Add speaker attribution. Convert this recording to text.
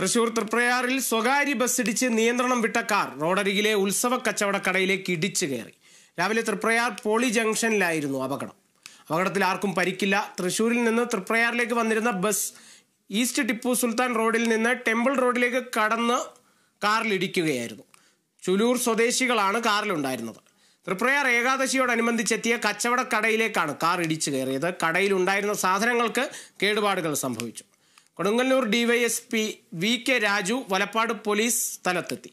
Speaker 1: തൃശൂർ തൃപ്രയാറിൽ സ്വകാര്യ ബസ്സിടിച്ച് നിയന്ത്രണം വിട്ട കാർ റോഡരികിലെ ഉത്സവ കച്ചവടക്കടയിലേക്ക് ഇടിച്ചു കയറി രാവിലെ തൃപ്രയാർ പോളി ജംഗ്ഷനിലായിരുന്നു അപകടം അപകടത്തിൽ ആർക്കും പരിക്കില്ല തൃശൂരിൽ നിന്ന് തൃപ്രയാറിലേക്ക് വന്നിരുന്ന ബസ് ഈസ്റ്റ് ടിപ്പു സുൽത്താൻ റോഡിൽ നിന്ന് ടെമ്പിൾ റോഡിലേക്ക് കടന്ന് കാറിലിടിക്കുകയായിരുന്നു ചുലൂർ സ്വദേശികളാണ് കാറിലുണ്ടായിരുന്നത് തൃപ്രയാർ ഏകാദശിയോടനുബന്ധിച്ചെത്തിയ കച്ചവടക്കടയിലേക്കാണ് കാർ ഇടിച്ചു കയറിയത് കടയിലുണ്ടായിരുന്ന സാധനങ്ങൾക്ക് കേടുപാടുകൾ സംഭവിച്ചു Kodungallur DYSP V K Raju Valappad police സ്ഥലത്തെത്തി